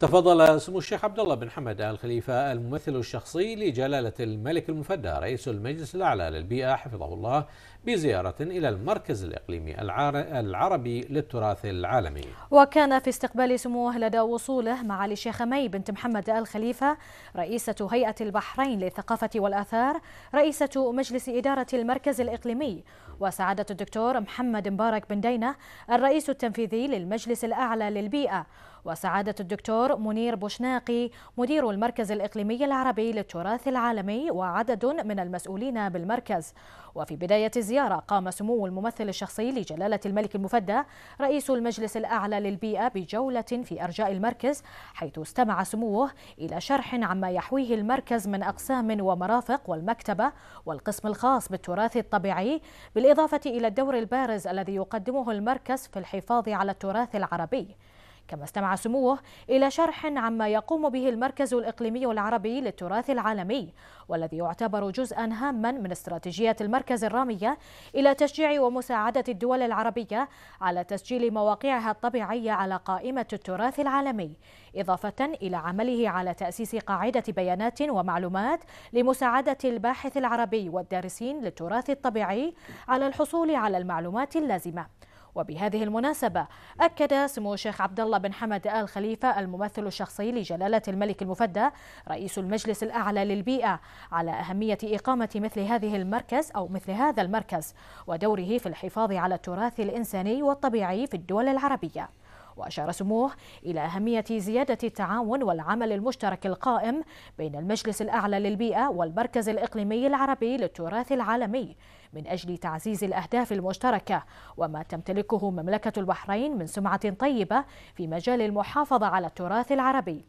تفضل سمو الشيخ عبد الله بن حمد ال خليفه الممثل الشخصي لجلاله الملك المفدى رئيس المجلس الاعلى للبيئه حفظه الله بزياره الى المركز الاقليمي العربي للتراث العالمي. وكان في استقبال سموه لدى وصوله معالي الشيخه مي بنت محمد ال خليفه رئيسه هيئه البحرين للثقافه والاثار، رئيسه مجلس اداره المركز الاقليمي، وسعاده الدكتور محمد مبارك بن دينه الرئيس التنفيذي للمجلس الاعلى للبيئه. وسعادة الدكتور منير بوشناقي مدير المركز الإقليمي العربي للتراث العالمي وعدد من المسؤولين بالمركز وفي بداية الزيارة قام سمو الممثل الشخصي لجلالة الملك المفدى رئيس المجلس الأعلى للبيئة بجولة في أرجاء المركز حيث استمع سموه إلى شرح عما يحويه المركز من أقسام ومرافق والمكتبة والقسم الخاص بالتراث الطبيعي بالإضافة إلى الدور البارز الذي يقدمه المركز في الحفاظ على التراث العربي كما استمع سموه إلى شرح عما يقوم به المركز الإقليمي العربي للتراث العالمي والذي يعتبر جزءا هاما من استراتيجية المركز الرامية إلى تشجيع ومساعدة الدول العربية على تسجيل مواقعها الطبيعية على قائمة التراث العالمي إضافة إلى عمله على تأسيس قاعدة بيانات ومعلومات لمساعدة الباحث العربي والدارسين للتراث الطبيعي على الحصول على المعلومات اللازمة وبهذه المناسبة أكد سمو الشيخ عبد الله بن حمد آل خليفة الممثل الشخصي لجلالة الملك المفدى رئيس المجلس الأعلى للبيئة على أهمية إقامة مثل هذه المركز أو مثل هذا المركز ودوره في الحفاظ على التراث الإنساني والطبيعي في الدول العربية وأشار سموه إلى أهمية زيادة التعاون والعمل المشترك القائم بين المجلس الأعلى للبيئة والمركز الإقليمي العربي للتراث العالمي من أجل تعزيز الأهداف المشتركة وما تمتلكه مملكة البحرين من سمعة طيبة في مجال المحافظة على التراث العربي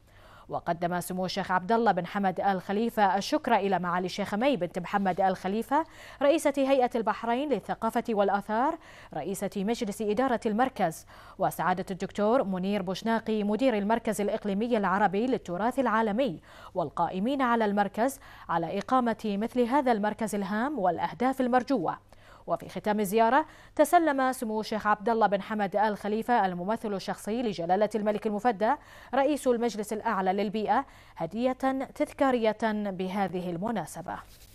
وقدم سمو الشيخ عبد الله بن حمد آل خليفة الشكر إلى معالي الشيخ مي بنت محمد آل خليفة رئيسة هيئة البحرين للثقافة والآثار رئيسة مجلس إدارة المركز وسعادة الدكتور منير بوشناقي مدير المركز الإقليمي العربي للتراث العالمي والقائمين على المركز على إقامة مثل هذا المركز الهام والأهداف المرجوة وفي ختام الزيارة تسلم سمو الشيخ عبد الله بن حمد آل خليفة الممثل الشخصي لجلالة الملك المفدى رئيس المجلس الأعلى للبيئة هدية تذكارية بهذه المناسبة